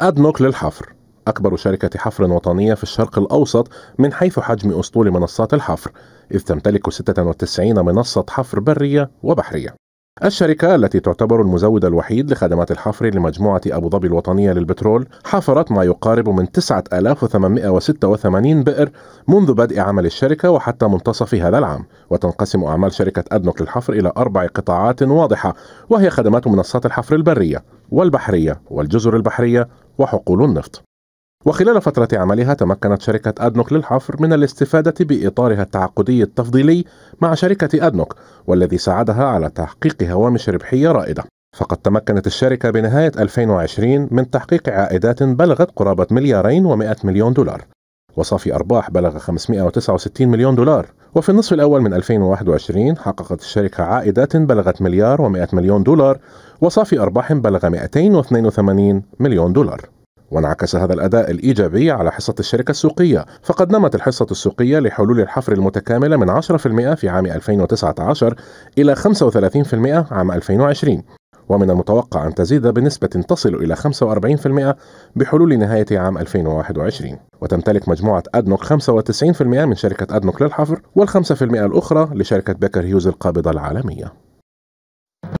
أدنوك للحفر أكبر شركة حفر وطنية في الشرق الأوسط من حيث حجم أسطول منصات الحفر إذ تمتلك 96 منصة حفر برية وبحرية الشركة التي تعتبر المزود الوحيد لخدمات الحفر لمجموعة أبو ظبي الوطنية للبترول حفرت ما يقارب من 9886 بئر منذ بدء عمل الشركة وحتى منتصف هذا العام وتنقسم أعمال شركة أدنوك للحفر إلى أربع قطاعات واضحة وهي خدمات منصات الحفر البرية والبحرية والجزر البحرية وحقول النفط وخلال فترة عملها تمكنت شركة أدنوك للحفر من الاستفادة بإطارها التعاقدي التفضيلي مع شركة أدنوك والذي ساعدها على تحقيق هوامش ربحية رائدة فقد تمكنت الشركة بنهاية 2020 من تحقيق عائدات بلغت قرابة مليارين و100 مليون دولار وصافي أرباح بلغ 569 مليون دولار وفي النصف الأول من 2021 حققت الشركة عائدات بلغت مليار و100 مليون دولار وصافي أرباح بلغ 282 مليون دولار وانعكس هذا الأداء الإيجابي على حصة الشركة السوقية فقد نمت الحصة السوقية لحلول الحفر المتكاملة من 10% في عام 2019 إلى 35% عام 2020 ومن المتوقع أن تزيد بنسبة تصل إلى 45% بحلول نهاية عام 2021 وتمتلك مجموعة أدنوك 95% من شركة أدنوك للحفر وال5% الأخرى لشركة بيكر هيوز القابضة العالمية